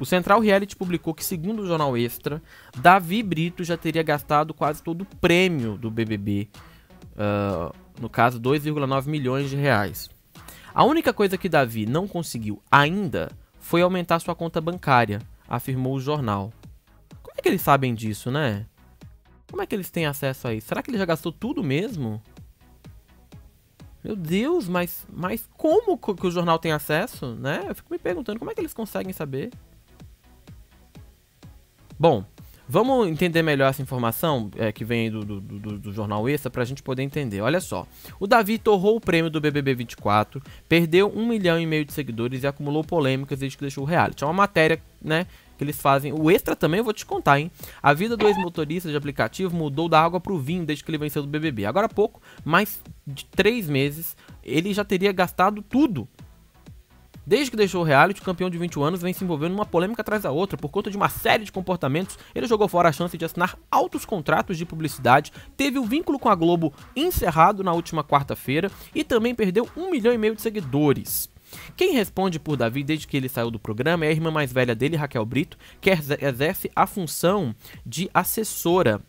O Central Reality publicou que, segundo o jornal Extra, Davi Brito já teria gastado quase todo o prêmio do BBB, uh, ah, no caso 2,9 milhões de reais. A única coisa que Davi não conseguiu ainda foi aumentar sua conta bancária, afirmou o jornal. Como é que eles sabem disso, né? Como é que eles têm acesso a isso? Será que ele já gastou tudo mesmo? Meu Deus, mas, mas como que o jornal tem acesso, né? Eu fico me perguntando como é que eles conseguem saber. Bom, vamos entender melhor essa informação é, que vem do, do, do, do jornal Extra para a gente poder entender. Olha só, o Davi torrou o prêmio do BBB 24, perdeu um milhão e meio de seguidores e acumulou polêmicas desde que deixou o reality. É uma matéria, né, que eles fazem. O extra também eu vou te contar, hein? A vida do ex-motorista de aplicativo mudou da água pro vinho desde que ele venceu do BBB. Agora há pouco, mais de três meses, ele já teria gastado tudo Desde que deixou o reality, o campeão de 21 anos vem se envolvendo numa polêmica atrás da outra por conta de uma série de comportamentos. Ele jogou fora a chance de assinar altos contratos de publicidade, teve o vínculo com a Globo encerrado na última quarta-feira e também perdeu um milhão e meio de seguidores. Quem responde por Davi desde que ele saiu do programa é a irmã mais velha dele, Raquel Brito, que exerce a função de assessora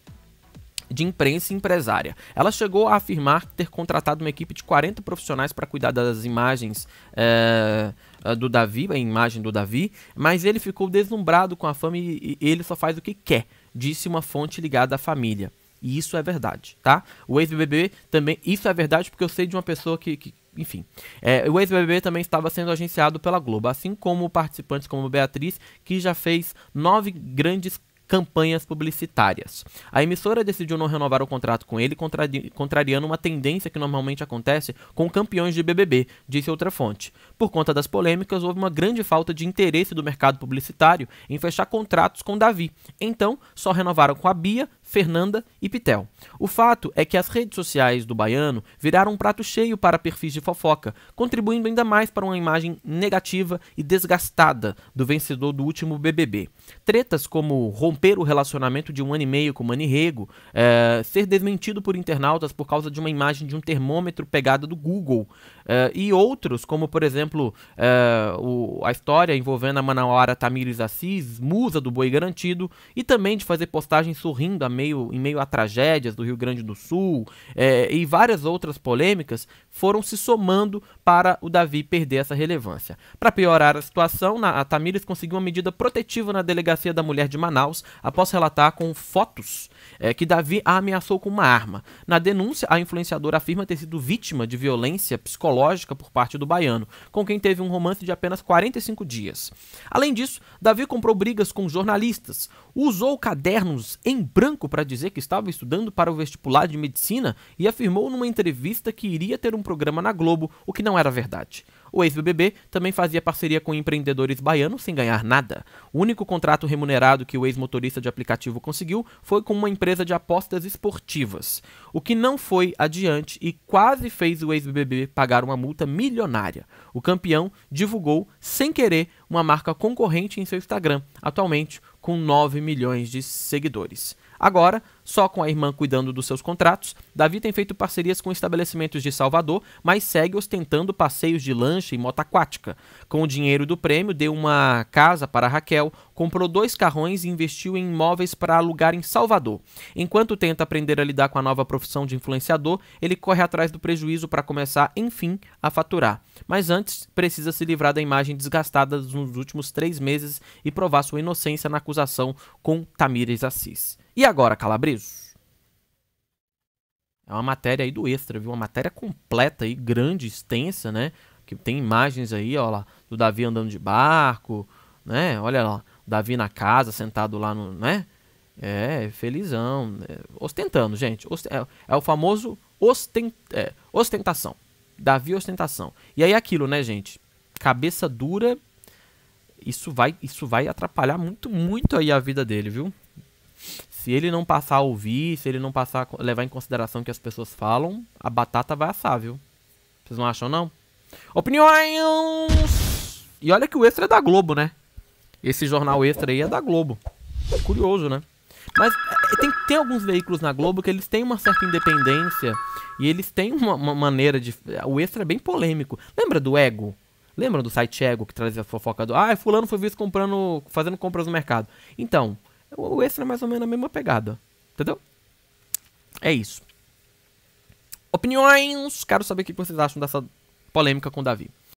de imprensa e empresária. Ela chegou a afirmar ter contratado uma equipe de 40 profissionais para cuidar das imagens é, ah, do Davi, a imagem do Davi, mas ele ficou deslumbrado com a fama e, e ele só faz o que quer, disse uma fonte ligada à família. E isso é verdade, tá? O ex-BBB também. Isso é verdade porque eu sei de uma pessoa que. que enfim. É, o ex-BBB também estava sendo agenciado pela Globo, assim como participantes como Beatriz, que já fez nove grandes campanhas publicitárias. A emissora decidiu não renovar o contrato com ele, contrari contrariando uma tendência que normalmente acontece com campeões de BBB, disse outra fonte. Por conta das polêmicas, houve uma grande falta de interesse do mercado publicitário em fechar contratos com Davi. Então, só renovaram com a Bia, Fernanda e Pitel. O fato é que as redes sociais do baiano viraram um prato cheio para perfis de fofoca, contribuindo ainda mais para uma imagem negativa e desgastada do vencedor do último BBB. Tretas como romper o relacionamento de um ano e meio com Mani é, ser desmentido por internautas por causa de uma imagem de um termômetro pegada do Google, é, e outros como, por exemplo, é, o, a história envolvendo a Manauara Tamires Assis, musa do Boi Garantido, e também de fazer postagens sorrindo a meio, em meio a tragédias do Rio Grande do Sul é, e várias outras polêmicas, foram se somando para o Davi perder essa relevância. Para piorar a situação, a Tamires conseguiu uma medida protetiva na Delegacia da Mulher de Manaus após relatar com fotos é, que Davi a ameaçou com uma arma. Na denúncia, a influenciadora afirma ter sido vítima de violência psicológica por parte do baiano, com quem teve um romance de apenas 45 dias. Além disso, Davi comprou brigas com jornalistas, usou cadernos em branco para dizer que estava estudando para o vestibular de medicina e afirmou numa entrevista que iria ter um programa na Globo, o que não era verdade. O ex-BBB também fazia parceria com empreendedores baianos sem ganhar nada. O único contrato remunerado que o ex-motorista de aplicativo conseguiu foi com uma empresa de apostas esportivas, o que não foi adiante e quase fez o ex-BBB pagar uma multa milionária. O campeão divulgou, sem querer, uma marca concorrente em seu Instagram, atualmente com 9 milhões de seguidores. Agora, só com a irmã cuidando dos seus contratos, Davi tem feito parcerias com estabelecimentos de Salvador, mas segue ostentando passeios de lancha e moto aquática. Com o dinheiro do prêmio, deu uma casa para Raquel, comprou dois carrões e investiu em imóveis para alugar em Salvador. Enquanto tenta aprender a lidar com a nova profissão de influenciador, ele corre atrás do prejuízo para começar, enfim, a faturar. Mas antes, precisa se livrar da imagem desgastada nos últimos três meses e provar sua inocência na acusação com Tamires Assis. E agora, Calabreso? É uma matéria aí do Extra, viu? Uma matéria completa aí, grande, extensa, né? Que tem imagens aí, ó lá, do Davi andando de barco, né? Olha lá, Davi na casa, sentado lá no, né? É, felizão, né? ostentando, gente. Ost é, é, o famoso ostent é, ostentação. Davi ostentação. E aí é aquilo, né, gente? Cabeça dura, isso vai, isso vai atrapalhar muito, muito aí a vida dele, viu? Se ele não passar a ouvir, se ele não passar a levar em consideração o que as pessoas falam, a batata vai assar, viu? Vocês não acham, não? Opiniões! E olha que o extra é da Globo, né? Esse jornal extra aí é da Globo. Curioso, né? Mas é, é, tem, tem alguns veículos na Globo que eles têm uma certa independência e eles têm uma, uma maneira de. O extra é bem polêmico. Lembra do ego? Lembra do site ego que trazia a fofoca do. Ah, fulano foi visto comprando. fazendo compras no mercado. Então, o extra é mais ou menos a mesma pegada. Entendeu? É isso. Opiniões. Quero saber o que vocês acham dessa polêmica com o Davi.